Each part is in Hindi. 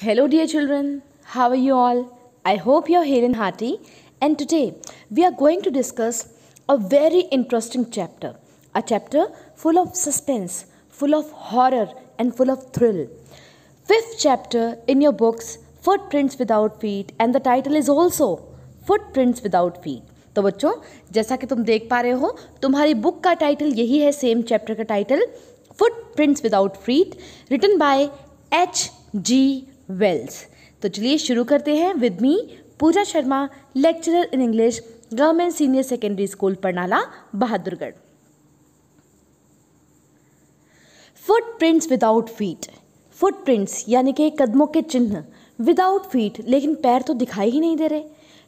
Hello dear children, how are you all? I hope you're here and hearty and today we are going to discuss a very interesting chapter. A chapter full of suspense, full of horror and full of thrill. Fifth chapter in your books Footprints Without Feet and the title is also Footprints Without Feet. तो बच्चों जैसा कि तुम देख पा रहे हो तुम्हारी बुक का टाइटल यही है सेम चैप्टर का title foot prints without feet written by H G Wells तो चलिए शुरू करते हैं with me Pooja Sharma lecturer in English government senior secondary school Parnala Bahadurgarh footprints without feet footprints यानी कि कदमों के चिन्ह विदाउट फीट लेकिन पैर तो दिखाई ही नहीं दे रहे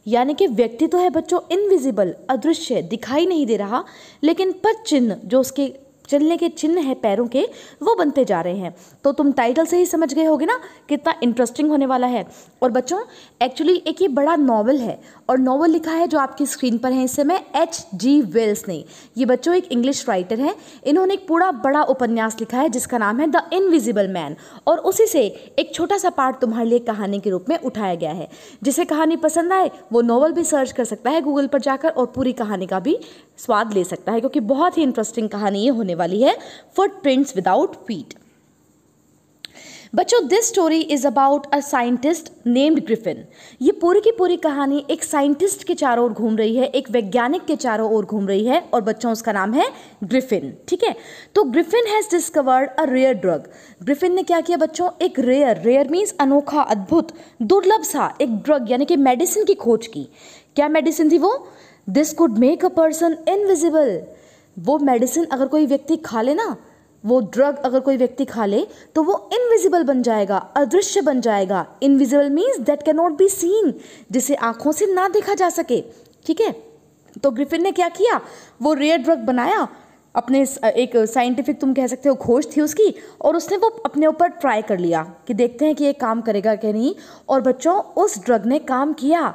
यानी कि व्यक्ति तो है बच्चों इनविजिबल अदृश्य दिखाई नहीं दे रहा लेकिन पद चिन्ह जो उसके चलने के चिन्ह हैं पैरों के वो बनते जा रहे हैं तो तुम टाइटल से ही समझ गए होगे ना कितना इंटरेस्टिंग होने वाला है और बच्चों एक्चुअली एक ये बड़ा नॉवल है और नॉवल लिखा है जो आपकी स्क्रीन पर है इस समय एच जी वेल्स ने ये बच्चों एक इंग्लिश राइटर हैं इन्होंने एक पूरा बड़ा उपन्यास लिखा है जिसका नाम है द इनविजिबल मैन और उसी से एक छोटा सा पार्ट तुम्हारे लिए कहानी के रूप में उठाया गया है जिसे कहानी पसंद आए वो नॉवल भी सर्च कर सकता है गूगल पर जाकर और पूरी कहानी का भी स्वाद ले सकता है क्योंकि बहुत ही इंटरेस्टिंग कहानी ये होने होने वाली है फुट प्रिंट्स विदाउट फीट बच्चों this story is about a scientist named Griffin ये पूरी की पूरी कहानी एक साइंटिस्ट के चारों ओर घूम रही है एक वैज्ञानिक के चारों ओर घूम रही है और बच्चों उसका नाम है ग्रिफिन ठीक है तो Griffin has discovered a rare drug Griffin ने क्या किया बच्चों एक रेयर रेयर मीन्स अनोखा अद्भुत दुर्लभ सा एक ड्रग यानी कि मेडिसिन की खोज की क्या मेडिसिन थी वो this could make a person invisible वो मेडिसिन अगर कोई व्यक्ति खा ले ना वो ड्रग अगर कोई व्यक्ति खा ले तो वो इनविजिबल बन जाएगा अदृश्य बन जाएगा invisible means that can not be seen जिसे आंखों से ना देखा जा सके ठीक है तो ग्रिफिन ने क्या किया वो रेयर ड्रग बनाया अपने एक साइंटिफिक तुम कह सकते हो खोज थी उसकी और उसने वो अपने ऊपर ट्राई कर लिया कि देखते हैं कि ये काम करेगा कि नहीं और बच्चों उस ड्रग ने काम किया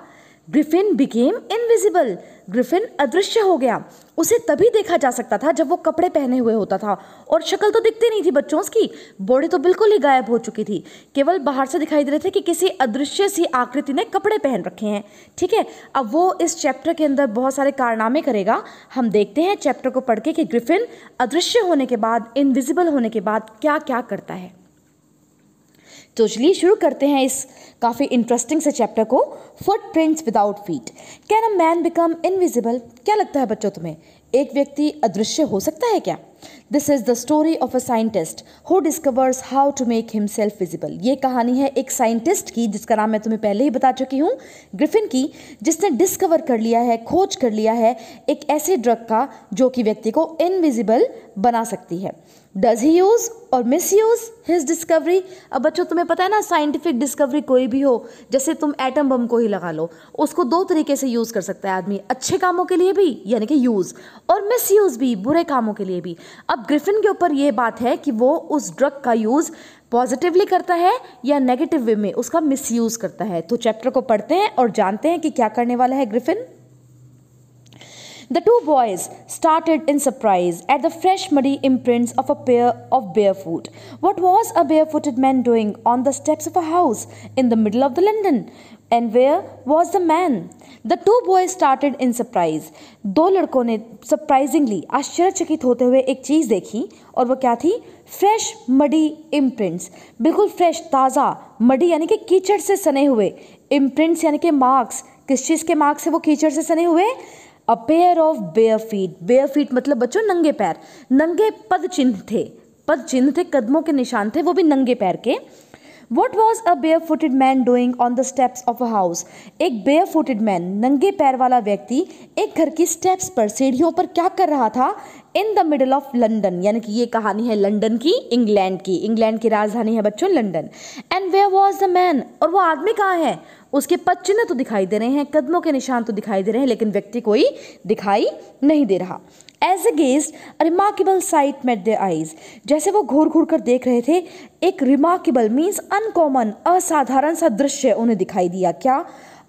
ग्रिफिन बिकेम इनविजिबल ग्रिफिन अदृश्य हो गया उसे तभी देखा जा सकता था जब वो कपड़े पहने हुए होता था और शक्ल तो दिखती नहीं थी बच्चों की बॉडी तो बिल्कुल ही गायब हो चुकी थी केवल बाहर से दिखाई दे रहे थे कि किसी अदृश्य सी आकृति ने कपड़े पहन रखे हैं ठीक है अब वो इस चैप्टर के अंदर बहुत सारे कारनामे करेगा हम देखते हैं चैप्टर को पढ़ के कि ग्रिफिन अदृश्य होने के बाद इनविजिबल होने के बाद क्या क्या करता है तो चलिए शुरू करते हैं इस काफ़ी इंटरेस्टिंग से चैप्टर को foot prints without feet can a man become invisible क्या लगता है बच्चों तुम्हें एक व्यक्ति अदृश्य हो सकता है क्या this is the story of a scientist who discovers how to make himself visible ये कहानी है एक साइंटिस्ट की जिसका नाम मैं तुम्हें पहले ही बता चुकी हूँ ग्रिफिन की जिसने डिस्कवर कर लिया है खोज कर लिया है एक ऐसे ड्रग का जो कि व्यक्ति को इनविजिबल बना सकती है डज ही यूज़ और मिस यूज़ हिज डिस्कवरी अब बच्चों तुम्हें पता है ना साइंटिफिक डिस्कवरी कोई भी हो जैसे तुम एटम बम को ही लगा लो उसको दो तरीके से यूज़ कर सकता है आदमी अच्छे कामों के लिए भी यानी कि यूज़ और मिस यूज़ भी बुरे कामों के लिए भी अब ग्रिफिन के ऊपर ये बात है कि वो उस ड्रग का यूज़ पॉजिटिवली करता है या नेगेटिव वे में उसका मिसयूज़ करता है तो चैप्टर को पढ़ते हैं और जानते हैं कि क्या करने वाला है Griffin The two boys started in surprise at the fresh muddy imprints of a pair of barefoot. What was a barefooted man doing on the steps of a house in the middle of the London? And where was the man the two boy started in surprise दो लड़कों ने सरप्राइजिंगली आश्चर्यचकित होते हुए एक चीज़ देखी और वो क्या थी फ्रेश मडी इम्प्रिंट्स बिल्कुल फ्रेश ताज़ा मडी यानी कि कीचड़ से सने हुए इम्प्रिंट्स यानी कि मार्क्स किस चीज़ के मार्क्स है वो कीचड़ से सने हुए a pair of bare feet bare feet मतलब बच्चों नंगे पैर नंगे पद चिन्ह थे पद चिन्ह थे कदमों के निशान थे वो भी नंगे पैर के what was a bare footed man doing on the steps of a house एक बेयर फुटेड मैन नंगे पैर वाला व्यक्ति एक घर की स्टेप्स पर सीढ़ियों पर क्या कर रहा था in the middle of London यानी कि ये कहानी है लंडन की इंग्लैंड की इंग्लैंड की राजधानी है बच्चों London and where was the man और वो आदमी कहाँ है उसके पद चिन्ह तो दिखाई दे रहे हैं कदमों के निशान तो दिखाई दे रहे हैं लेकिन व्यक्ति कोई दिखाई नहीं दे रहा as they gazed a remarkable sight met the eyes जैसे वो घूर घूर कर देख रहे थे एक रिमार्केबल मीन्स अनकॉमन असाधारण सा दृश्य उन्हें दिखाई दिया क्या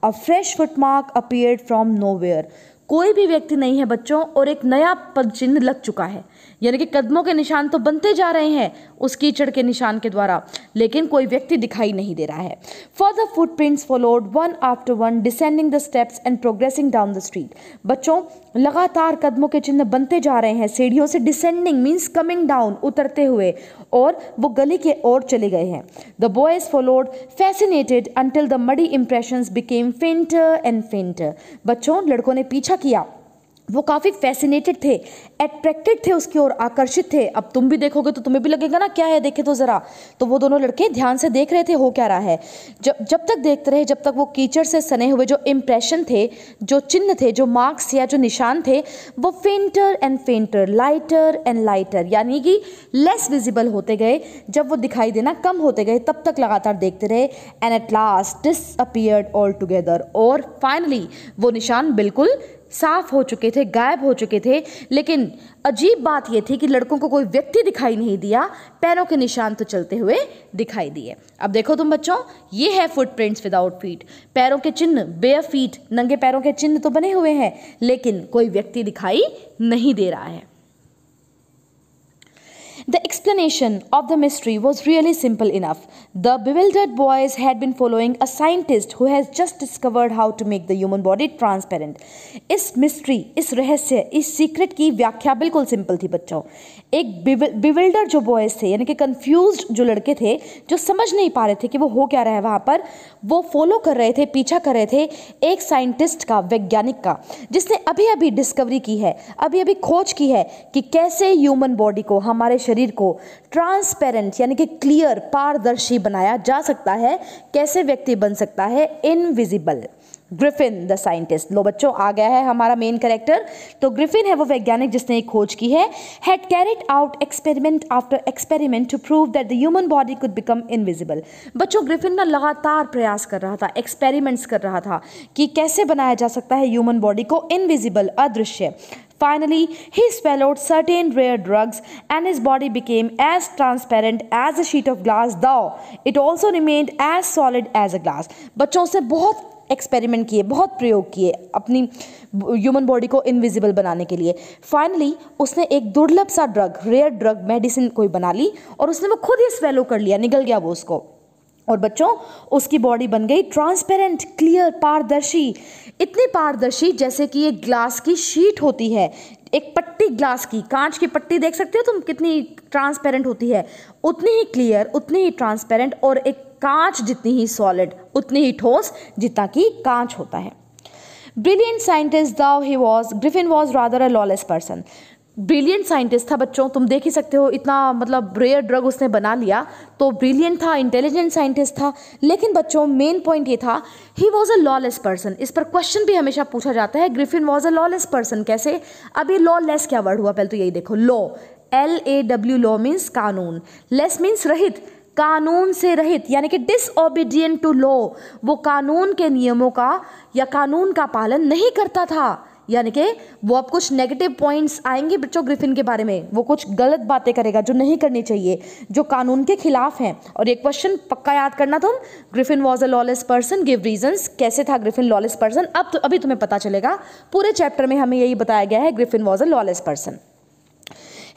a fresh footmark appear from nowhere कोई भी व्यक्ति नहीं है बच्चों और एक नया पद चिन्ह लग चुका है यानी कि कदमों के निशान तो बनते जा रहे हैं उस कीचड़ के निशान के द्वारा लेकिन कोई व्यक्ति दिखाई नहीं दे रहा है further prints followed one after one descending the steps and progressing down the street बच्चों लगातार कदमों के चिन्ह बनते जा रहे हैं सीढ़ियों से डिसेंडिंग मीन्स कमिंग डाउन उतरते हुए और वो गली के ओर चले गए हैं the boys followed fascinated until the muddy impression became fainter and fainter बच्चों लड़कों ने पीछा किया वो काफ़ी फैसिनेटेड थे एट्रैक्टेड थे उसकी ओर आकर्षित थे अब तुम भी देखोगे तो तुम्हें भी लगेगा ना क्या है देखे तो ज़रा तो वो दोनों लड़के ध्यान से देख रहे थे हो क्या रहा है जब जब तक देखते रहे जब तक वो कीचड़ से सने हुए जो इम्प्रेशन थे जो चिन्ह थे जो मार्क्स या जो निशान थे वो fainter and fainter lighter and lighter यानी कि लेस विजिबल होते गए जब वो दिखाई देना कम होते गए तब तक लगातार देखते रहे एंड एट लास्ट डिस ऑल टुगेदर और फाइनली वो निशान बिल्कुल साफ हो चुके थे गायब हो चुके थे लेकिन अजीब बात यह थी कि लड़कों को कोई व्यक्ति दिखाई नहीं दिया पैरों के निशान तो चलते हुए दिखाई दिए अब देखो तुम बच्चों ये है फुटप्रिंट्स विदाउट फीट पैरों के चिन्ह बेअ फीट नंगे पैरों के चिन्ह तो बने हुए हैं लेकिन कोई व्यक्ति दिखाई नहीं दे रहा है the explanation of the mystery was really simple enough The bewildered boys had been following a scientist who has just discovered how to make the human body transparent. इस मिस्ट्री इस रहस्य इस सीक्रेट की व्याख्या बिल्कुल सिंपल थी बच्चों एक बिविल्डर जो बॉयज़ थे यानी कि कन्फ्यूज जो लड़के थे जो समझ नहीं पा रहे थे कि वो हो क्या रहा है वहाँ पर वो फॉलो कर रहे थे पीछा कर रहे थे एक साइंटिस्ट का वैज्ञानिक का जिसने अभी अभी डिस्कवरी की है अभी अभी खोज की है कि कैसे ह्यूमन बॉडी को हमारे शरीर को ट्रांसपेरेंट यानी कि क्लियर पारदर्शी बनाया जा सकता है कैसे व्यक्ति बन सकता है इनविजिबल ग्रिफिन द साइंटिस्ट लो बच्चों आ गया है हमारा मेन करेक्टर तो ग्रिफिन है वो वैज्ञानिक जिसने एक खोज की है had carried out experiment after experiment to prove that the human body could become invisible बच्चों ग्रिफिन ना लगातार प्रयास कर रहा था एक्सपेरिमेंट्स कर रहा था कि कैसे बनाया जा सकता है ह्यूमन बॉडी को इनविजिबल अदृश्य Finally, he swallowed certain rare drugs and his body became as transparent as a sheet of glass, though it also remained as solid as a glass. बच्चों से बहुत एक्सपेरिमेंट किए बहुत प्रयोग किए अपनी ह्यूमन बॉडी को इनविजिबल बनाने के लिए फाइनली उसने एक दुर्लभ सा ड्रग रेयर ड्रग मेडिसिन कोई बना ली और उसने वो खुद ही स्वेलो कर लिया निकल गया वो उसको और बच्चों उसकी बॉडी बन गई ट्रांसपेरेंट क्लियर पारदर्शी इतनी पारदर्शी जैसे कि एक ग्लास की शीट होती है एक पट्टी ग्लास की कांच की पट्टी देख सकते हो तुम कितनी ट्रांसपेरेंट होती है उतनी ही क्लियर उतनी ही ट्रांसपेरेंट और एक कांच जितनी ही सॉलिड उतनी ही ठोस जितना कि कांच होता है brilliant scientist though he was Griffin was rather a lawless person brilliant scientist था बच्चों तुम देख ही सकते हो इतना मतलब रेयर ड्रग उसने बना लिया तो ब्रिलियंट था इंटेलिजेंट साइंटिस्ट था लेकिन बच्चों मेन पॉइंट ये था he was a lawless person इस पर क्वेश्चन भी हमेशा पूछा जाता है Griffin was a lawless person कैसे अब ये लॉलेस क्या वर्ड हुआ पहले तो यही देखो law L A W law means कानून लेस मीन्स रहित कानून से रहित यानी कि डिसओबीडियंट टू लॉ वो कानून के नियमों का या कानून का पालन नहीं करता था यानी कि वो अब कुछ नेगेटिव पॉइंट्स आएंगे बच्चों ग्रिफिन के बारे में वो कुछ गलत बातें करेगा जो नहीं करनी चाहिए जो कानून के खिलाफ हैं और ये क्वेश्चन पक्का याद करना तुम Griffin was a lawless person give reasons कैसे था ग्रिफिन लॉलेस पर्सन अब तो अभी तुम्हें पता चलेगा पूरे चैप्टर में हमें यही बताया गया है Griffin was a lawless person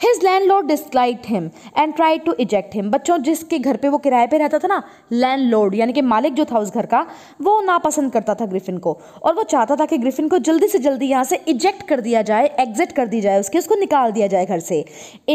his landlord disliked him and try to eject him बच्चों जिसके घर पे वो किराए पे रहता था ना लैंड लॉर्ड यानी कि मालिक जो था उस घर का वो नापसंद करता था ग्रिफिन को और वो चाहता था कि ग्रिफिन को जल्दी से जल्दी यहाँ से इजेक्ट कर दिया जाए एग्जिट कर दी जाए उसके उसको निकाल दिया जाए घर से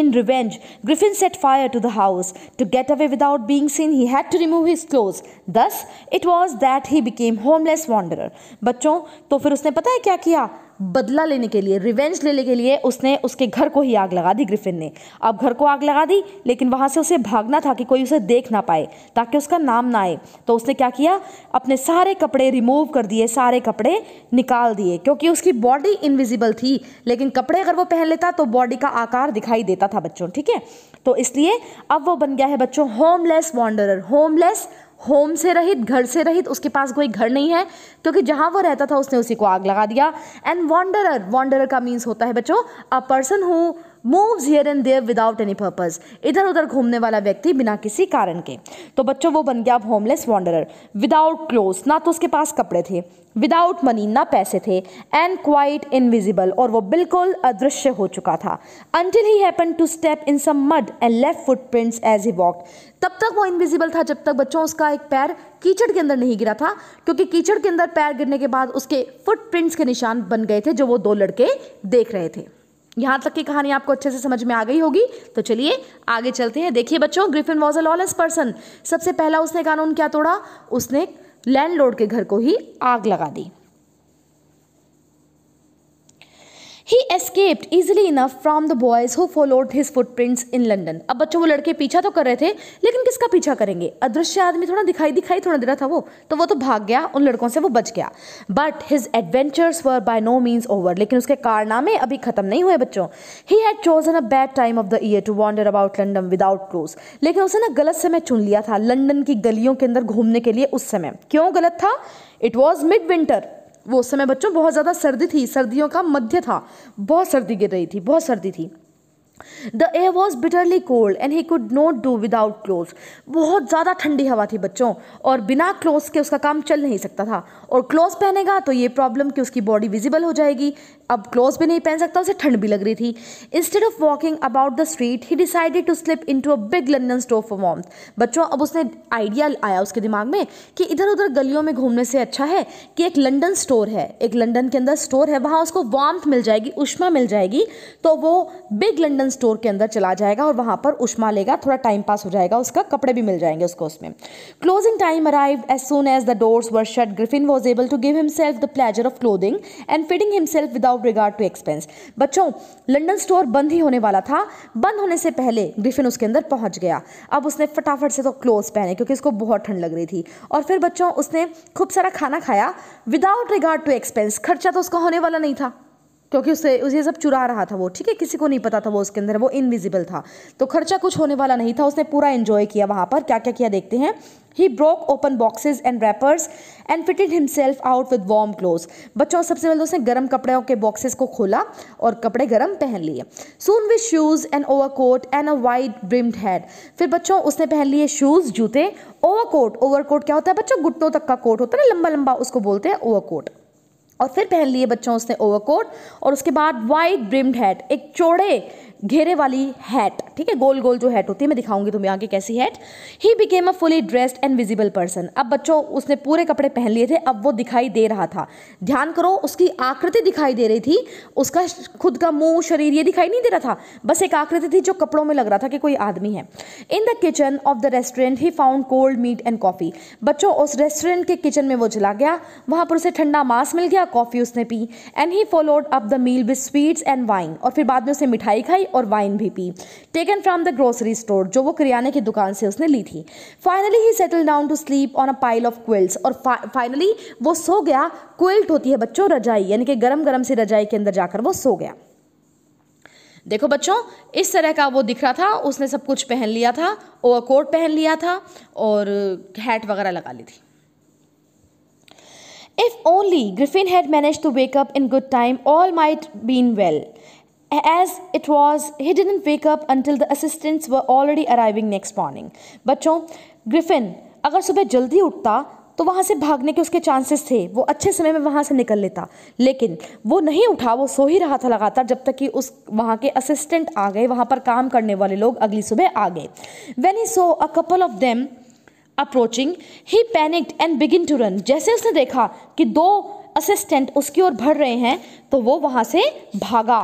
in revenge Griffin set fire to the house to get away without being seen he had to remove his clothes thus it was that he became homeless wander बच्चों तो फिर उसने पता है क्या किया बदला लेने के लिए रिवेंज लेने के लिए उसने उसके घर को ही आग लगा दी ग्रिफिन ने अब घर को आग लगा दी लेकिन वहाँ से उसे भागना था कि कोई उसे देख ना पाए ताकि उसका नाम ना आए तो उसने क्या किया अपने सारे कपड़े रिमूव कर दिए सारे कपड़े निकाल दिए क्योंकि उसकी बॉडी इनविजिबल थी लेकिन कपड़े अगर वो पहन लेता तो बॉडी का आकार दिखाई देता था बच्चों ठीक है तो इसलिए अब वो बन गया है बच्चों होमलेस वॉन्डरर होमलेस होम से रहित घर से रहित उसके पास कोई घर नहीं है क्योंकि जहाँ वो रहता था उसने उसी को आग लगा दिया एंड वॉन्डरर वॉन्डरर का मीन्स होता है बच्चों a person who moves here and there without any purpose इधर उधर घूमने वाला व्यक्ति बिना किसी कारण के तो बच्चों वो बन गया अब होमलेस वॉन्डरर विदाउट क्लोथ ना तो उसके पास कपड़े थे विदाउट मनी ना पैसे थे एंड क्वाइट इनविजिबल और वो बिल्कुल अदृश्य हो चुका था until he happen to step in some mud and left footprints as he walk तब तक वो इनविजिबल था जब तक बच्चों उसका एक पैर कीचड़ के अंदर नहीं गिरा था क्योंकि कीचड़ के अंदर पैर गिरने के बाद उसके फुटप्रिंट्स के निशान बन गए थे जो वो दो लड़के देख रहे थे यहाँ तक की कहानी आपको अच्छे से समझ में आ गई होगी तो चलिए आगे चलते हैं देखिए बच्चों Griffin was a lawless person सबसे पहला उसने कानून क्या तोड़ा उसने लैंडलॉर्ड के घर को ही आग लगा दी escaped easily enough from the boys who followed his footprints in London अब बच्चों वो लड़के पीछा तो कर रहे थे लेकिन किसका पीछा करेंगे अदृश्य आदमी थोड़ा दिखाई दिखाई थोड़ा दे रहा था वो तो वो तो भाग गया उन लड़कों से वो बच गया but his adventures were by no means over लेकिन उसके कारनामे अभी खत्म नहीं हुए बच्चों he had chosen a bad time of the year to wander about London without clothes लेकिन उसने ना गलत समय चुन लिया था लंडन की गलियों के अंदर घूमने के लिए उस समय क्यों गलत था इट वॉज मिड विंटर वो उस समय बच्चों बहुत ज़्यादा सर्दी थी सर्दियों का मध्य था बहुत सर्दी गिर रही थी बहुत सर्दी थी the air was bitterly cold and he could not do without cloth बहुत ज़्यादा ठंडी हवा थी बच्चों और बिना क्लोज के उसका काम चल नहीं सकता था और क्लोथ पहनेगा तो ये प्रॉब्लम कि उसकी बॉडी विजिबल हो जाएगी अब क्लोज भी नहीं पहन सकता उसे ठंड भी लग रही थी instead of walking about the street he decided to slip into a big London store for warmth बच्चों अब उसने आइडिया आया उसके दिमाग में कि इधर उधर गलियों में घूमने से अच्छा है कि एक लंडन स्टोर है एक लंडन के अंदर स्टोर है वहाँ उसको वार्म्थ मिल जाएगी उष्मा मिल जाएगी तो वो बिग लंडन स्टोर के अंदर चला जाएगा और वहाँ पर उष्मा लेगा थोड़ा टाइम पास हो जाएगा उसका कपड़े भी मिल जाएंगे उसको उसमें closing time arrive as soon as the doors were shut Griffin was able to give himself the pleasure of clothing and fitting himself without without regard to expense बच्चों लंडन स्टोर बंद ही होने वाला था बंद होने से पहले ग्रिफिन उसके अंदर पहुंच गया अब उसने फटाफट से तो क्लोज पहने क्योंकि उसको बहुत ठंड लग रही थी और फिर बच्चों उसने खूब सारा खाना खाया विदाउट रिगार्ड टू एक्सपेंस खर्चा तो उसका होने वाला नहीं था क्योंकि उसे उसे सब चुरा रहा था वो ठीक है किसी को नहीं पता था वो उसके अंदर वो इनविजिबल था तो खर्चा कुछ होने वाला नहीं था उसने पूरा एंजॉय किया वहाँ पर क्या क्या किया देखते हैं he broke open boxes and wrappers and fitted himself out with warm clothes बच्चों सबसे पहले तो उसने गर्म कपड़ों के बॉक्सेस को खोला और कपड़े गर्म पहन लिए soon with shoes and overcoat and a wide brimmed hat फिर बच्चों उसने पहन लिए शूज़ जूते ओवर कोट ओवर कोट क्या होता है बच्चों घुटनों तक का कोट होता है ना लंबा लंबा उसको बोलते हैं ओवर कोट और फिर पहन लिए बच्चों उसने ओवरकोट और उसके बाद वाइट ब्रिम्ड हैट एक चौड़े घेरे वाली हैट ठीक है गोल गोल जो हैट होती है मैं दिखाऊंगी तुम्हें आगे कैसी hat he became a fully dressed and visible person अब बच्चों उसने पूरे कपड़े पहन लिए थे अब वो दिखाई दे रहा था ध्यान करो उसकी आकृति दिखाई दे रही थी उसका खुद का मुंह शरीर ये दिखाई नहीं दे रहा था बस एक आकृति थी जो कपड़ों में लग रहा था कि कोई आदमी है in the kitchen of the restaurant he found cold meat and coffee बच्चों उस रेस्टोरेंट के किचन में वो चला गया वहाँ पर उसे ठंडा मांस मिल गया कॉफ़ी उसने पी and he followed up the meal with sweets and wine और फिर बाद में उसने मिठाई खाई और वाइन भी पी taken from the grocery store जो वो किराने की दुकान से उसने ली थी finally he settle down to sleep on a pile of quilts और फाइनली वो सो गया क्विल्ट होती है बच्चों रजाई यानी कि गर्म गर्म सी रजाई के अंदर जाकर वो सो गया देखो बच्चों इस तरह का वो दिख रहा था उसने सब कुछ पहन लिया था ओवर कोट पहन लिया था और हैट वगैरह लगा ली थी if only Griffin had manage to wake up in good time, all might been well. As it was, he didn't wake up until the assistants were already arriving next morning. बच्चों ग्रिफिन अगर सुबह जल्दी उठता तो वहाँ से भागने के उसके चांसेस थे वो अच्छे समय में वहाँ से निकल लेता लेकिन वो नहीं उठा वो सो ही रहा था लगातार जब तक कि उस वहाँ के असिस्टेंट आ गए वहाँ पर काम करने वाले लोग अगली सुबह आ गए when he saw a couple of them approaching he panicked and begin to run जैसे उसने देखा कि दो असिस्टेंट उसकी ओर भर रहे हैं तो वो वहाँ से भागा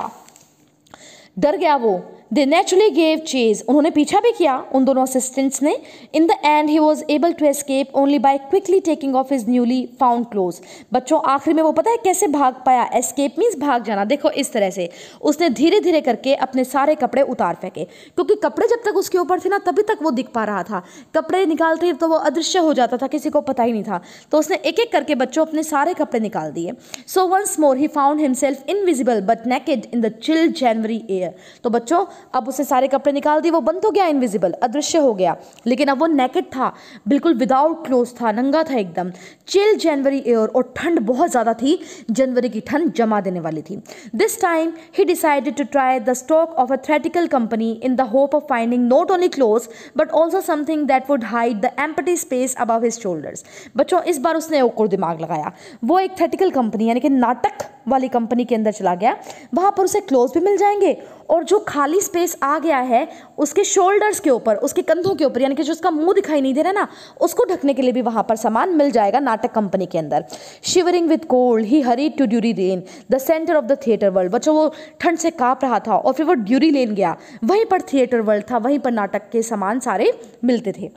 દરગાવો दे नेचुरली गेव चेज उन्होंने पीछा भी किया उन दोनों असिस्टेंट्स ने in the end he was able to escape only by quickly taking off his newly found clothes बच्चों आखिर में वो पता है कैसे भाग पाया एस्केप मीन्स भाग जाना देखो इस तरह से उसने धीरे धीरे करके अपने सारे कपड़े उतार फेंके क्योंकि कपड़े जब तक उसके ऊपर थे ना तभी तक वो दिख पा रहा था कपड़े निकालते तो वो अदृश्य हो जाता था किसी को पता ही नहीं था तो उसने एक एक करके बच्चों अपने सारे कपड़े निकाल दिए so once more he found himself invisible but naked in the chill January air तो बच्चों अब उसने सारे कपड़े निकाल दिए वो बंद हो गया इनविजिबल अदृश्य हो गया लेकिन अब वो नेकेड था बिल्कुल विदाउट क्लोज था नंगा था एकदम चिल जनवरी एयर और ठंड बहुत ज़्यादा थी जनवरी की ठंड जमा देने वाली थी this time he decided to try the stock of a theatrical company in the hope of finding not only clothes but also something that would hide the empty space above his shoulders बच्चों इस बार उसने एक और दिमाग लगाया वो एक थ्रेटिकल कंपनी यानी कि नाटक वाली कंपनी के अंदर चला गया वहाँ पर उसे क्लोज भी मिल जाएंगे और जो खाली स्पेस आ गया है उसके शोल्डर्स के ऊपर उसके कंधों के ऊपर यानी कि जो उसका मुंह दिखाई नहीं दे रहा ना उसको ढकने के लिए भी वहां पर सामान मिल जाएगा नाटक कंपनी के अंदर shivering with cold he hurried to Drury Lane the centre of the theatre world बच्चों वो ठंड से काँप रहा था और फिर वो ड्यूरी लेन गया वहीं पर थिएटर वर्ल्ड था वहीं पर नाटक के सामान सारे मिलते थे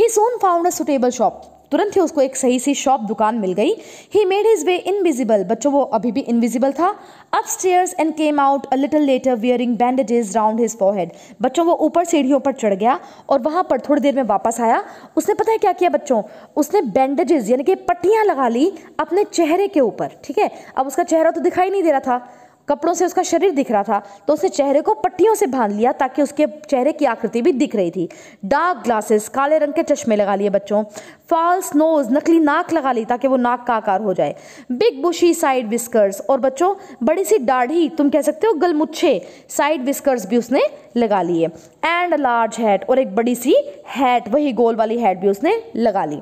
he soon found a suitable shop तुरंत ही उसको एक सही सी शॉप दुकान मिल गई he made his way invisible बच्चों वो अभी भी इनविजिबल था upstairs and came out a little later wearing bandages round his forehead बच्चों वो ऊपर सीढ़ियों पर चढ़ गया और वहाँ पर थोड़ी देर में वापस आया उसने पता है क्या किया बच्चों उसने बैंडेजेज यानी कि पट्टियाँ लगा ली अपने चेहरे के ऊपर ठीक है अब उसका चेहरा तो दिखाई नहीं दे रहा था कपड़ों से उसका शरीर दिख रहा था तो उसने चेहरे को पट्टियों से बांध लिया ताकि उसके चेहरे की आकृति भी दिख रही थी डार्क ग्लासेस काले रंग के चश्मे लगा लिए बच्चों फॉल्स नोज नकली नाक लगा ली ताकि वो नाक का आकार हो जाए बिग बुशी साइड विस्कर्स और बच्चों बड़ी सी दाढ़ी तुम कह सकते हो गलमुच्छे साइड विस्कर्स भी उसने लगा लिए एंड अ लार्ज हैट और एक बड़ी सी हैट वही गोल वाली हैट भी उसने लगा ली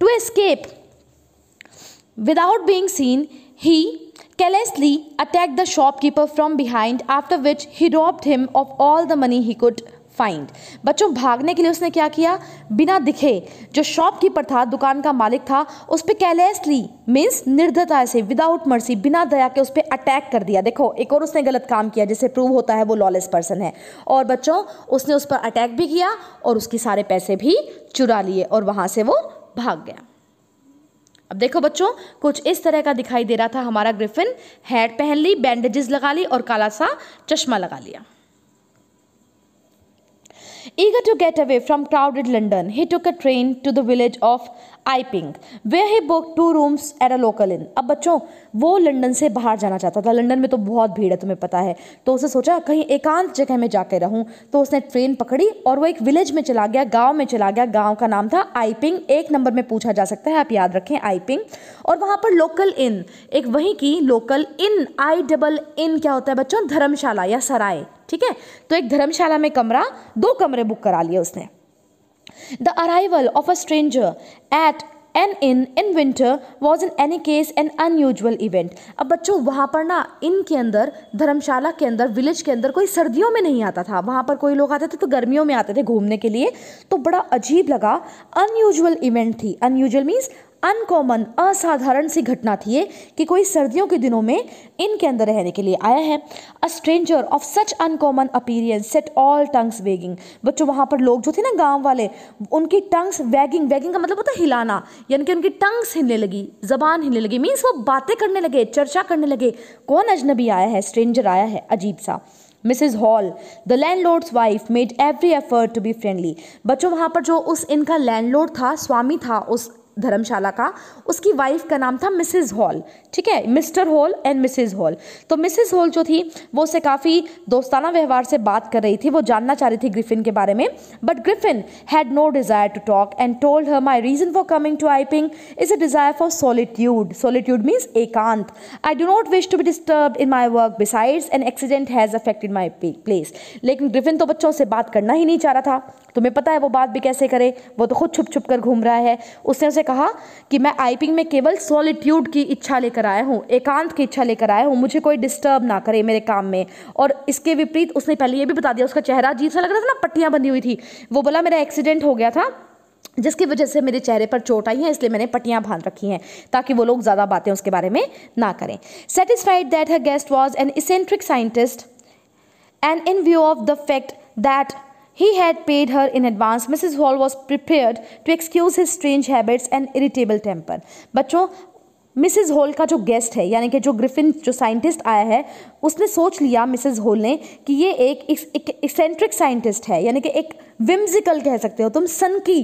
to escape without being seen he carelessly attacked the shopkeeper from behind, after which he robbed him of all the money he could find बच्चों भागने के लिए उसने क्या किया बिना दिखे जो शॉपकीपर था दुकान का मालिक था उस पर कैलेसली मीन्स निर्धता से विदाउट मर्सी बिना दया के उस पर अटैक कर दिया देखो एक और उसने गलत काम किया जिससे प्रूव होता है वो लॉलेस पर्सन है और बच्चों उसने उस पर अटैक भी किया और उसके सारे पैसे भी चुरा लिए और वहाँ से वो भाग गया अब देखो बच्चों कुछ इस तरह का दिखाई दे रहा था हमारा ग्रिफिन हेड पहन ली बैंडेजेस लगा ली और काला सा चश्मा लगा लिया eager to get away from crowded London he took a train to the village of Iping where he book two rooms at a local inn अब बच्चों वो लंदन से बाहर जाना चाहता था लंदन में तो बहुत भीड़ है तुम्हें पता है तो उसने सोचा कहीं एकांत जगह में जाकर रहूं तो उसने ट्रेन पकड़ी और वो एक विलेज में चला गया गाँव में चला गया गाँव का नाम था आई एक नंबर में पूछा जा सकता है आप याद रखें आई और वहाँ पर लोकल इन एक वहीं की local in I double in क्या होता है बच्चों धर्मशाला या सराय ठीक है तो एक धर्मशाला में कमरा दो कमरे बुक करा लिए उसने The arrival of a stranger at an inn in winter was in any case an unusual event अब बच्चों वहाँ पर ना इन के अंदर धर्मशाला के अंदर विलेज के अंदर कोई सर्दियों में नहीं आता था वहाँ पर कोई लोग आते थे तो गर्मियों में आते थे घूमने के लिए तो बड़ा अजीब लगा अनयूजल इवेंट थी अनयूजल मीन्स अनकॉमन असाधारण सी घटना थी ये कि कोई सर्दियों के दिनों में इनके अंदर रहने के लिए आया है a stranger of such uncommon appearance set all tongues wagging बच्चों वहाँ पर लोग जो थे ना गांव वाले उनकी टंग्स वैगिंग वैगिंग का मतलब होता है हिलाना यानी कि उनकी टंग्स हिलने लगी जबान हिलने लगी मीन्स वो बातें करने लगे चर्चा करने लगे कौन अजनबी आया है स्ट्रेंजर आया है अजीब सा Mrs Hall the landlord's wife made every effort to be friendly बच्चों वहाँ पर जो उस इनका लैंडलॉर्ड था स्वामी था उस धर्मशाला का उसकी वाइफ का नाम था मिसेस हॉल ठीक है Mr Hall and Mrs Hall तो मिसेस हॉल जो थी वो उसे काफ़ी दोस्ताना व्यवहार से बात कर रही थी वो जानना चाह रही थी ग्रिफिन के बारे में but Griffin had no desire to talk and told her my reason for coming to Iping is a desire for solitude solitude means एकांत I do not wish to be disturb in my work besides an accident has affected my place लेकिन ग्रिफिन तो बच्चों से बात करना ही नहीं चाह रहा था तुम्हें पता है वो बात भी कैसे करे वो तो खुद छुप छुप कर घूम रहा है उसने उसे से कहा कि मैं आईपिंग में केवल सॉलिट्यूड की इच्छा लेकर आया हूँ एकांत की इच्छा लेकर आया हूँ मुझे कोई डिस्टर्ब ना करे मेरे काम में और इसके विपरीत उसने पहले ये भी बता दिया उसका चेहरा अजीब सा लग रहा था ना पट्टियाँ बंधी हुई थी वो बोला मेरा एक्सीडेंट हो गया था जिसकी वजह से मेरे चेहरे पर चोट आई है इसलिए मैंने पट्टियाँ बांध रखी हैं ताकि वो लोग ज़्यादा बातें उसके बारे में ना करें satisfied that her guest was an eccentric scientist and in view of the fact that He had paid her in advance. Mrs. Hall was prepared to excuse his strange habits and irritable temper. बच्चों मिसिज होल का जो गेस्ट है यानी कि जो ग्रिफिन जो साइंटिस्ट आया है उसने सोच लिया मिसिज होल ने कि ये एक एक्सेंट्रिक साइंटिस्ट है यानी कि एक विम्जिकल कह सकते हो तुम सन की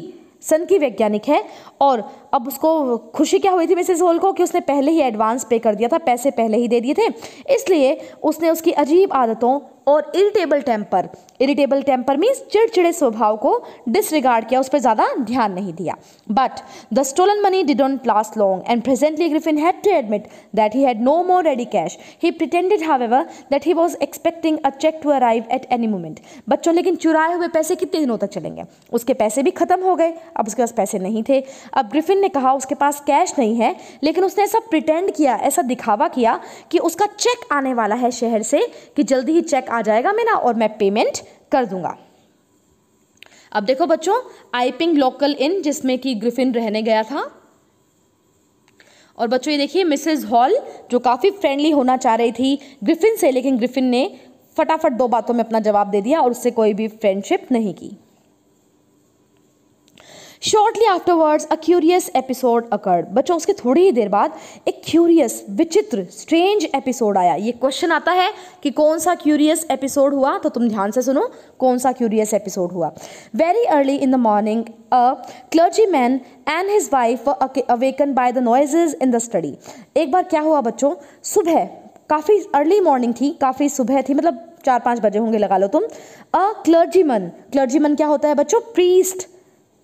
सन की वैज्ञानिक है और अब उसको खुशी क्या हुई थी मिसिज होल को कि उसने पहले ही एडवांस पे कर दिया था पैसे पहले ही दे दिए थे इसलिए उसने उसकी अजीब आदतों और irritable temper irritable temper means चिड़चिड़े स्वभाव को डिसरिगार्ड किया उस पर ज़्यादा ध्यान नहीं दिया but the stolen money did not last long and presently Griffin had to admit that he had no more ready cash he pretended ever that he was expecting a cheque to arrive at any moment बच्चों लेकिन चुराए हुए पैसे कितने दिनों तक चलेंगे उसके पैसे भी खत्म हो गए अब उसके पास पैसे नहीं थे अब ग्रिफिन ने कहा उसके पास कैश नहीं है लेकिन उसने ऐसा प्रिटेंड किया ऐसा दिखावा किया कि उसका चेक आने वाला है शहर से कि जल्दी ही चेक आ जाएगा मेरा और मैं पेमेंट कर दूंगा अब देखो बच्चों आईपिंग लोकल इन जिसमें कि ग्रिफिन रहने गया था और बच्चों ये देखिए मिसेज हॉल जो काफ़ी फ्रेंडली होना चाह रही थी ग्रिफिन से लेकिन ग्रिफिन ने फटाफट दो बातों में अपना जवाब दे दिया और उससे कोई भी फ्रेंडशिप नहीं की shortly afterwards a curious episode occurred बच्चों उसके थोड़ी ही देर बाद एक क्यूरियस विचित्र स्ट्रेंज एपिसोड आया ये क्वेश्चन आता है कि कौन सा क्यूरियस एपिसोड हुआ तो तुम ध्यान से सुनो कौन सा क्यूरियस एपिसोड हुआ very early in the morning a clergyman and his wife awaken by the noises in the study एक बार क्या हुआ बच्चों सुबह काफ़ी अर्ली मॉर्निंग थी काफ़ी सुबह थी मतलब चार पाँच बजे होंगे लगा लो तुम अ क्लर्जीमन क्लर्जीमन क्या होता है बच्चों प्रीस्ट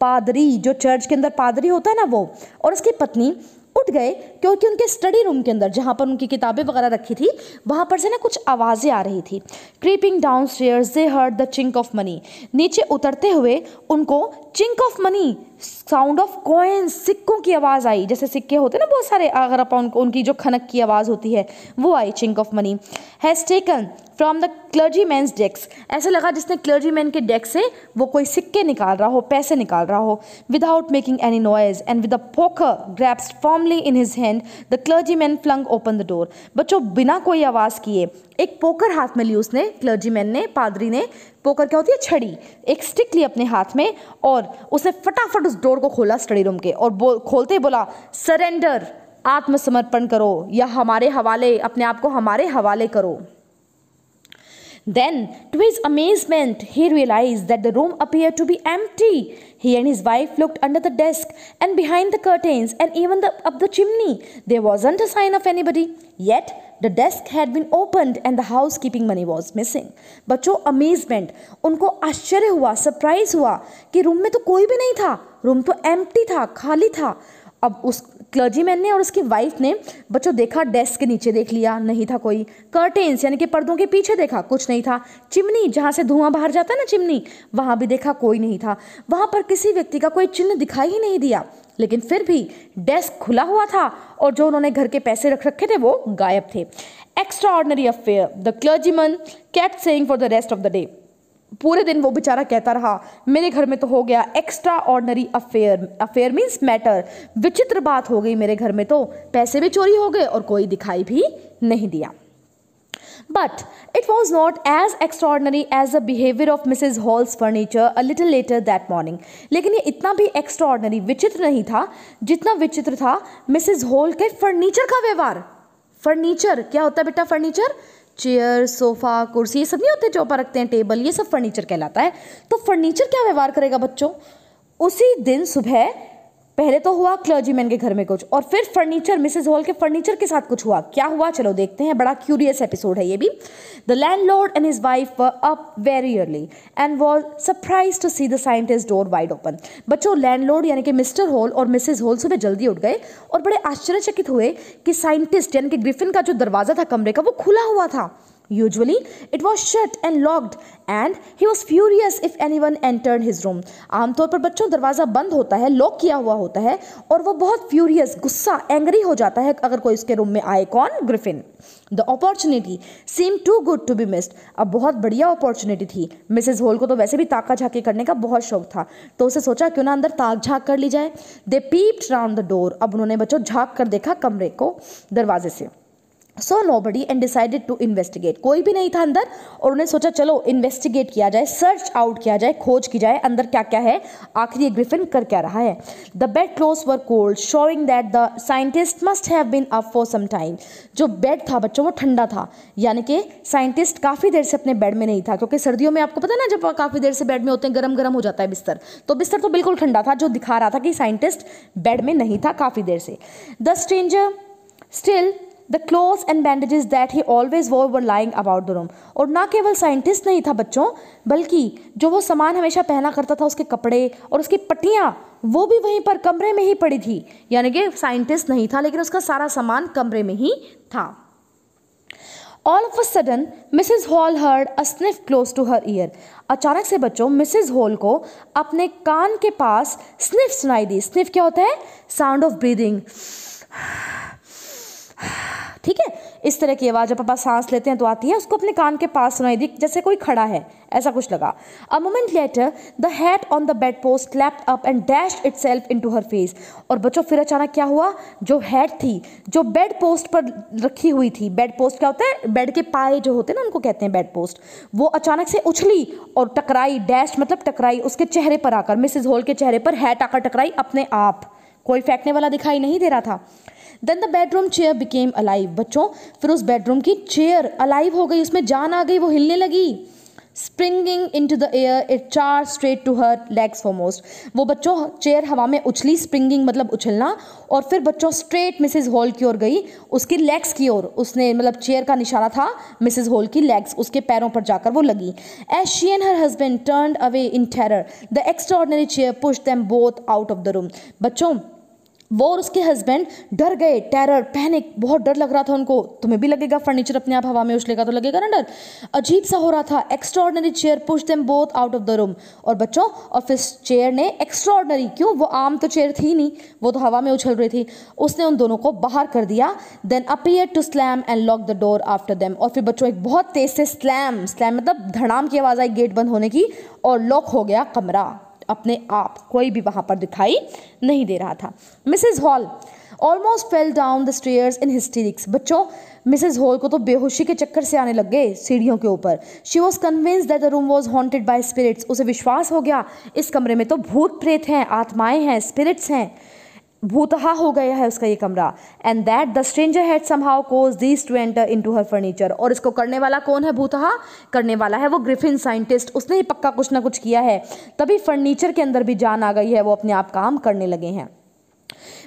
पादरी जो चर्च के अंदर पादरी होता है ना वो और उसकी पत्नी उठ गए क्योंकि उनके स्टडी रूम के अंदर जहाँ पर उनकी किताबें वगैरह रखी थी वहाँ पर से ना कुछ आवाज़ें आ रही थी creeping downstairs they heard the chink of money नीचे उतरते हुए उनको chink of money sound of coins सिक्कों की आवाज़ आई जैसे सिक्के होते ना बहुत सारे अगर आप उनको उनकी जो खनक की आवाज़ होती है वो आई chink of money has taken from the clergyman's desk ऐसे लगा जिसने क्लर्जी मैन के डेस्क से वो कोई सिक्के निकाल रहा हो पैसे निकाल रहा हो without making any noise and with a poker grasps formally in his hand the clergyman flung open the door बच्चों बिना कोई आवाज़ किए एक पोकर हाथ में ली उसने क्लर्जीमैन ने पादरी ने पोकर क्या होती है छड़ी एक स्टिक ली अपने हाथ में और उसने फटाफट उस डोर को खोला स्टडी रूम के और बो खोलते ही बोला सरेंडर आत्मसमर्पण करो या हमारे हवाले अपने आप को हमारे हवाले करो then to his amazement he realise that the room appear to be empty he and his wife looked under the desk and behind the curtains and even the up the chimney there was not sign of anybody yet the desk had been opened and the housekeeping money was missing बच्चों अमेजमेंट उनको आश्चर्य हुआ सरप्राइज हुआ कि रूम में तो कोई भी नहीं था रूम तो एम्प्टी था खाली था अब उस क्लर्जीमैन ने और उसकी वाइफ ने बच्चों देखा डेस्क के नीचे देख लिया नहीं था कोई कर्टेन्स यानी कि पर्दों के पीछे देखा कुछ नहीं था चिमनी जहाँ से धुआं बाहर जाता ना चिमनी वहाँ भी देखा कोई नहीं था वहाँ पर किसी व्यक्ति का कोई चिन्ह दिखाई ही नहीं दिया लेकिन फिर भी डेस्क खुला हुआ था और जो उन्होंने घर के पैसे रख रखे थे वो गायब थे extraordinary affair the clergyman kept saying for the rest of the day पूरे दिन वो बेचारा कहता रहा मेरे घर में तो हो गया extraordinary affair affair means matter विचित्र बात हो गई मेरे घर में तो पैसे भी चोरी हो गए और कोई दिखाई भी नहीं दिया but it was not as extraordinary as the behaviour of Mrs Hall's furniture a little later that morning लेकिन ये इतना भी एक्स्ट्रॉर्डनरी विचित्र नहीं था जितना विचित्र था मिसिज हॉल के फर्नीचर का व्यवहार फर्नीचर क्या होता है बेटा फर्नीचर चेयर सोफ़ा कुर्सी ये सब नहीं होते जो पर रखते हैं टेबल ये सब फर्नीचर कहलाता है तो फर्नीचर क्या व्यवहार करेगा बच्चों उसी दिन सुबह पहले तो हुआ क्लर्जीमैन के घर में कुछ और फिर फर्नीचर मिसेज हॉल के फर्नीचर के साथ कुछ हुआ क्या हुआ चलो देखते हैं बड़ा क्यूरियस एपिसोड है ये भी the landlord and his wife up very early and was surprise to see the scientist door wide open बच्चों लैंड लॉर्ड यानी कि मिस्टर हॉल और मिसेज हॉल सुबह जल्दी उठ गए और बड़े आश्चर्यचकित हुए कि साइंटिस्ट यानी कि ग्रिफिन का जो दरवाज़ा था कमरे का वो खुला हुआ था Usually, it was shut and locked and he was furious if anyone entered his room. आमतौर पर बच्चों दरवाज़ा बंद होता है लॉक किया हुआ होता है और वो बहुत फ्यूरियस गुस्सा एंग्री हो जाता है अगर कोई उसके रूम में आए कौन Griffin the opportunity seem too good to be missed अब बहुत बढ़िया अपॉर्चुनिटी थी मिसेज होल को तो वैसे भी ताका झाकी करने का बहुत शौक था तो उसे सोचा क्यों ना अंदर ताक झाक कर ली जाए they peeped round the door अब उन्होंने बच्चों झाँक कर देखा कमरे को दरवाजे से saw nobody and decided to investigate कोई भी नहीं था अंदर और उन्हें सोचा चलो इन्वेस्टिगेट किया जाए सर्च आउट किया जाए खोज की जाए अंदर क्या क्या है आखिर ये ग्रिफिन कर क्या रहा है the bedclothes were cold showing that the scientist must have been up for some time जो बेड था बच्चों वो ठंडा था यानी कि साइंटिस्ट काफ़ी देर से अपने बेड में नहीं था क्योंकि सर्दियों में आपको पता ना जब काफ़ी देर से बेड में होते हैं गर्म गर्म हो जाता है बिस्तर तो बिस्तर तो बिल्कुल ठंडा था जो दिखा रहा था कि साइंटिस्ट बेड में नहीं था काफ़ी देर से the stranger still the cloth and bandages that he always wore were lying about the room और ना केवल साइंटिस्ट नहीं था बच्चों बल्कि जो वो सामान हमेशा पहना करता था उसके कपड़े और उसकी पट्टियाँ वो भी वहीं पर कमरे में ही पड़ी थी यानी कि साइंटिस्ट नहीं था लेकिन उसका सारा सामान कमरे में ही था all of a sudden Mrs Hall heard a sniff close to her ear अचानक से बच्चों मिसिज हॉल को अपने कान के पास स्निफ सुनाई दी स्निफ क्या होता है साउंड ऑफ ब्रीदिंग ठीक है इस तरह की आवाज़ जब पापा सांस लेते हैं तो आती है उसको अपने कान के पास सुनाई दी जैसे कोई खड़ा है ऐसा कुछ लगा a moment later the hat on the bedpost clapped up and dash itself into her face और बच्चों फिर अचानक क्या हुआ जो हैट थी जो बेड पोस्ट पर रखी हुई थी बेड पोस्ट क्या होता है बेड के पाए जो होते हैं ना उनको कहते हैं बेड पोस्ट वो अचानक से उछली और टकराई डैश मतलब टकराई उसके चेहरे पर आकर मिसिज होल के चेहरे पर हैट आकर टकराई अपने आप कोई फेंकने वाला दिखाई नहीं दे रहा था then the bedroom chair became alive बच्चों फिर उस बेडरूम की चेयर अलाइव हो गई उसमें जान आ गई वो हिलने लगी springing into the air it charge straight to her legs foremost वो बच्चों चेयर हवा में उछली स्प्रिंगिंग मतलब उछलना और फिर बच्चों स्ट्रेट मिसिज हॉल की ओर गई उसकी लेग्स की ओर उसने मतलब चेयर का निशाना था मिसेज हॉल की लेग्स उसके पैरों पर जाकर वो लगी as she and her husband turn away in terror the extra chair push them both out of the room बच्चों वो और उसके हस्बैंड डर गए टेरर पैनिक बहुत डर लग रहा था उनको तुम्हें भी लगेगा फर्नीचर अपने आप हवा में उछलेगा तो लगेगा ना डर अजीब सा हो रहा था extraordinary chair push them both out of the room और बच्चों और फिर चेयर ने एक्स्ट्रॉर्डनरी क्यों वो आम तो चेयर थी नहीं वो तो हवा में उछल रही थी उसने उन दोनों को बाहर कर दिया then appear to slam and lock the door after them और फिर बच्चों एक बहुत तेज से स्लैम स्लैम मतलब धड़ाम की आवाज़ आई गेट बंद होने की और लॉक हो गया कमरा अपने आप कोई भी वहाँ पर दिखाई नहीं दे रहा था Mrs Hall almost fell down the stairs in hysterics बच्चों मिसेज हॉल को तो बेहोशी के चक्कर से आने लग गए सीढ़ियों के ऊपर she was convince that the room was haunted by spirits उसे विश्वास हो गया इस कमरे में तो भूत प्रेत हैं आत्माएं हैं स्पिरिट्स हैं भूतहा हो गया है उसका ये कमरा and that the stranger had somehow cause this to enter into her furniture और इसको करने वाला कौन है भूतहा करने वाला है वो ग्रिफिन साइंटिस्ट उसने ही पक्का कुछ ना कुछ किया है तभी फर्नीचर के अंदर भी जान आ गई है वो अपने आप काम करने लगे हैं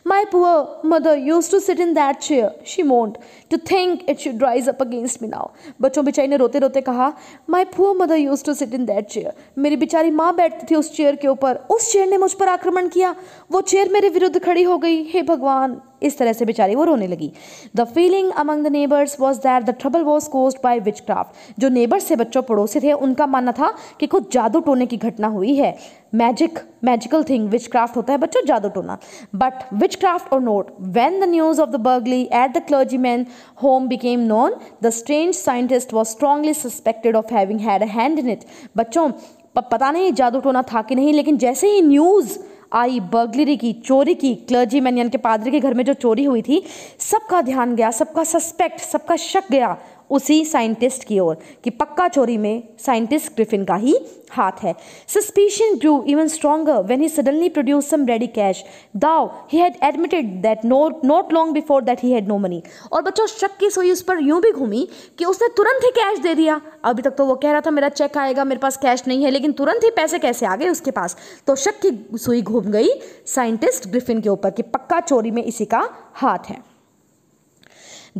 My poor mother used to sit in that chair, she moaned. To think it should rise up against me now. बच्चों बेचारी ने रोते रोते कहा My poor mother used to sit in that chair. मेरी बेचारी माँ बैठती थी उस चेयर के ऊपर उस चेयर ने मुझ पर आक्रमण किया वो चेयर मेरे विरुद्ध खड़ी हो गई हे भगवान इस तरह से बेचारी वो रोने लगी the feeling among the neighbours was that the trouble was cause by witchcraft जो नेबर्स से बच्चों पड़ोसी थे उनका मानना था कि कुछ जादू टोने की घटना हुई है magic magical thing witchcraft होता है बच्चों जादू टोना बट विच क्राफ्ट और not when the news of the burglary at the clergyman home became known the strange scientist was strongly suspected of having had a hand in it बच्चों पता नहीं जादू टोना था कि नहीं लेकिन जैसे ही न्यूज़ आई बर्गलरी की चोरी की क्लर्जी मैन यानी कि पादरी के घर में जो चोरी हुई थी सबका ध्यान गया सबका सस्पेक्ट सबका शक गया उसी साइंटिस्ट की ओर कि पक्का चोरी में साइंटिस्ट ग्रिफिन का ही हाथ है suspicion grew even stronger when he suddenly produce some ready cash though he had admitted that not not long before that he had no money और बच्चों शक की सोई उस पर यूं भी घूमी कि उसने तुरंत ही कैश दे दिया अभी तक तो वो कह रहा था मेरा चेक आएगा मेरे पास कैश नहीं है लेकिन तुरंत ही पैसे कैसे आ गए उसके पास तो शक की सुई घूम गई साइंटिस्ट ग्रिफिन के ऊपर कि पक्का चोरी में इसी का हाथ है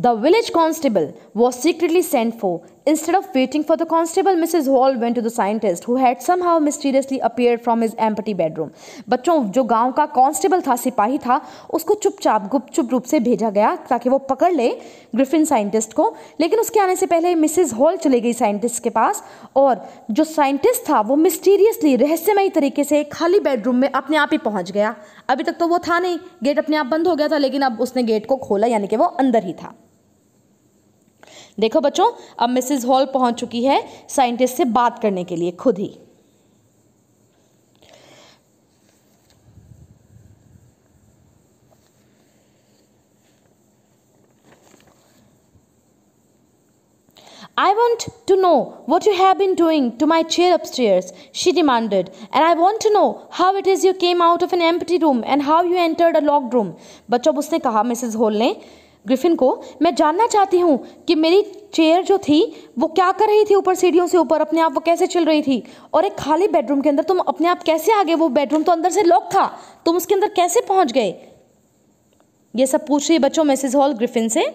The village constable was secretly sent for. Instead of waiting for the constable, Mrs. Hall went to the scientist who had somehow mysteriously appeared from his empty bedroom. बच्चों जो गांव का कांस्टेबल था सिपाही था उसको चुपचाप गुपचुप रूप से भेजा गया ताकि वो पकड़ ले ग्रिफिन साइंटिस्ट को लेकिन उसके आने से पहले मिसिज हॉल चले गई साइंटिस्ट के पास और जो साइंटिस्ट था वो मिस्टीरियसली रहस्यमय तरीके से खाली बेडरूम में अपने आप ही पहुंच गया अभी तक तो वो था नहीं गेट अपने आप बंद हो गया था लेकिन अब उसने गेट को खोला यानी कि वो अंदर ही था देखो बच्चों अब मिसिज हॉल पहुंच चुकी है साइंटिस्ट से बात करने के लिए खुद ही I want to know what you have been doing to my chair upstairs, she demanded, and I want to know how it is you came out of an empty room and how you entered a locked room. bachcha usne kaha mrs Mrs ne Griffin को मैं जानना चाहती हूँ कि मेरी चेयर जो थी वो क्या कर रही थी ऊपर सीढ़ियों से ऊपर अपने आप वो कैसे चल रही थी और एक खाली बेडरूम के अंदर तुम अपने आप कैसे आ गए वो बेडरूम तो अंदर से लॉक था तुम उसके अंदर कैसे पहुँच गए ये सब पूछ रही बच्चों मैसेज हॉल ग्रिफिन से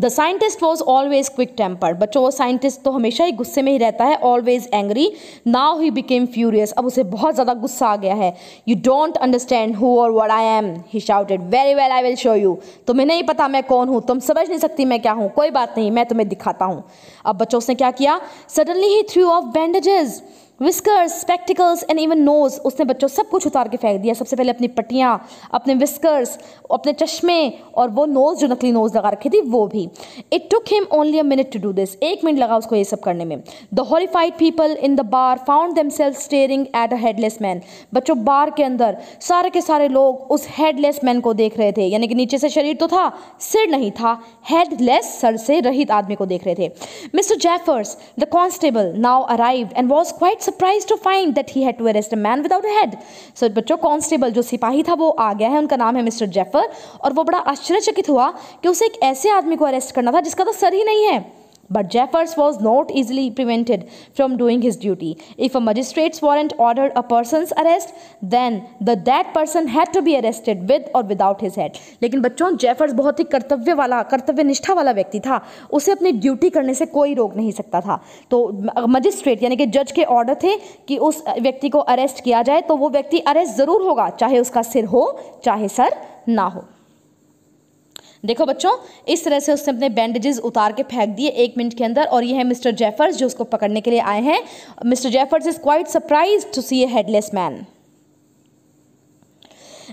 the scientist was always quick temper बच्चों वो साइंटिस्ट तो हमेशा ही गुस्से में ही रहता है always angry now he became furious अब उसे बहुत ज़्यादा गुस्सा आ गया है यू डोंट अंडरस्टैंड हु और what I am he shouted very well I will show you तुम्हें नहीं पता मैं कौन हूँ तुम समझ नहीं सकती मैं क्या हूँ कोई बात नहीं मैं तुम्हें दिखाता हूँ अब बच्चों उसने क्या किया suddenly he threw off bandages whiskers spectacles and even nose उसने बच्चों सब कुछ उतार के फेंक दिया सबसे पहले अपनी पट्टियाँ अपने विस्कर्स अपने चश्मे और वो नोज़ जो नकली नोज़ लगा रखी थी वो भी it took him only a minute to do this एक मिनट लगा उसको ये सब करने में the horrified people in the bar found themselves staring at a headless man बच्चों बार के अंदर सारे के सारे लोग उस हेडलेस मैन को देख रहे थे यानी कि नीचे से शरीर तो था सिर नहीं था हेडलेस सर से रहित आदमी को देख रहे थे Mr Jaffers the constable now arrive and was quite surprise to find that he had to arrest a man without a head so बच्चों कांस्टेबल जो सिपाही था वो आ गया है उनका नाम है मिस्टर जेफर और वो बड़ा आश्चर्यचकित हुआ कि उसे एक ऐसे आदमी को अरेस्ट करना था जिसका तो सर ही नहीं है But Jeffers was not easily prevented from doing his duty. If a magistrate's warrant ordered a person's arrest, then the that person had to be arrested with or without his head. लेकिन बच्चों जेफर्स बहुत ही कर्तव्य वाला कर्तव्य निष्ठा वाला व्यक्ति था उसे अपनी ड्यूटी करने से कोई रोक नहीं सकता था तो मजिस्ट्रेट यानी कि जज के ऑर्डर थे कि उस व्यक्ति को अरेस्ट किया जाए तो वो व्यक्ति अरेस्ट ज़रूर होगा चाहे उसका सिर हो चाहे सर ना हो देखो बच्चों इस तरह से उसने अपने बैंडेजेस उतार के फेंक दिए एक मिनट के अंदर और ये है मिस्टर जेफर्स जो उसको पकड़ने के लिए आए हैं Mr Jaffers is quite surprise to see a headless man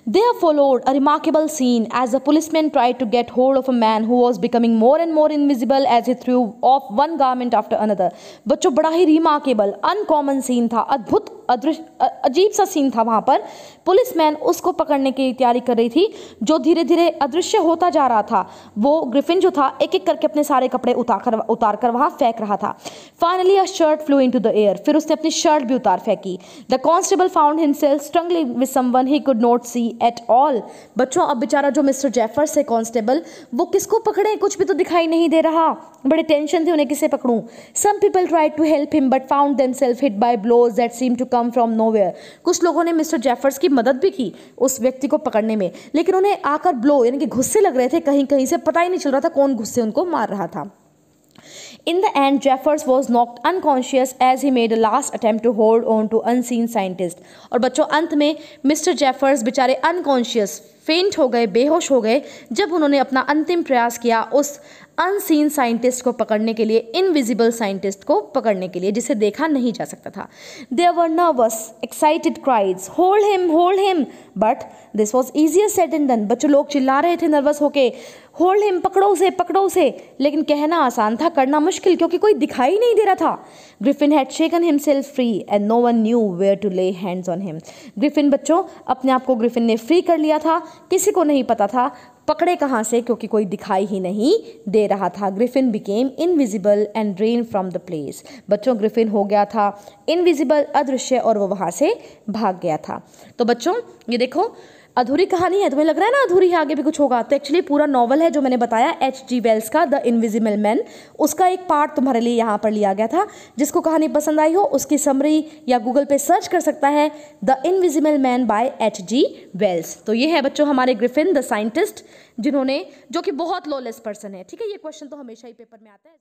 they are followed a remarkable scene as a policeman try to get hold of a man who was becoming more and more invisible as a threw off one garment after another बच्चों बड़ा ही रिमार्केबल अनकॉमन सीन था अद्भुत अदृश्य अजीब सा सीन था वहाँ पर पुलिस मैन उसको पकड़ने की तैयारी कर रही थी जो धीरे धीरे अदृश्य होता जा रहा था वो ग्रिफिन जो था एक एक करके अपने सारे कपड़े उतार कर उतार कर वहाँ फेंक रहा था finally a shirt flew into the air फिर उसने अपनी शर्ट भी उतार फेंकी the constable found himself struggling with someone he could not see at all बच्चों अब बेचारा जो मिस्टर जेफर्स है कॉन्स्टेबल वो किसको पकड़े कुछ भी तो दिखाई नहीं दे रहा बड़े टेंशन थे उन्हें किसे पकड़ूं some people try to help him but found themselves hit by blows that seem to come come from nowhere कुछ लोगों ने मिस्टर जेफर्स की मदद भी की उस व्यक्ति को पकड़ने में लेकिन उन्हें आकर ब्लो यानी कि गुस्से लग रहे थे कहीं कहीं से पता ही नहीं चल रहा था कौन गुस्से उनको मार रहा था in the end Jeffers was not unconscious as he made a last attempt to hold on to unseen scientist और बच्चों अंत में मिस्टर जेफर्स बेचारे अनकॉन्शियस फेंट हो गए बेहोश हो गए जब उन्होंने अपना अंतिम प्रयास किया उस अनसीन साइंटिस्ट को पकड़ने के लिए इनविजिबल साइंटिस्ट को पकड़ने के लिए जिसे देखा नहीं जा सकता था they were nervous excited cried hold him hold him but this was easier said and done बच्चों लोग चिल्ला रहे थे नर्वस होके होल्ड हिम पकड़ो उसे पकड़ो उसे लेकिन कहना आसान था करना मुश्किल क्योंकि कोई दिखाई नहीं दे रहा था Griffin had shaken himself free and no one knew where to lay hands on him Griffin बच्चों अपने आप को ग्रिफिन ने फ्री कर लिया था किसी को नहीं पता था पकड़े कहाँ से क्योंकि कोई दिखाई ही नहीं दे रहा था Griffin became invisible and drain from the place बच्चों ग्रिफिन हो गया था इनविजिबल अदृश्य और वो वहाँ से भाग गया था तो बच्चों ये देखो अधूरी कहानी है तुम्हें लग रहा है ना अधूरी है आगे भी कुछ होगा तो एक्चुअली पूरा नॉवल है जो मैंने बताया एच जी वेल्स का द इनविजिबल मैन उसका एक पार्ट तुम्हारे लिए यहाँ पर लिया गया था जिसको कहानी पसंद आई हो उसकी समरी या गूगल पे सर्च कर सकता है the invisible man by H G Wells तो ये है बच्चों हमारे ग्रिफिन द साइंटिस्ट जिन्होंने जो कि बहुत लॉलेस पर्सन है ठीक है ये क्वेश्चन तो हमेशा ही पेपर में आता है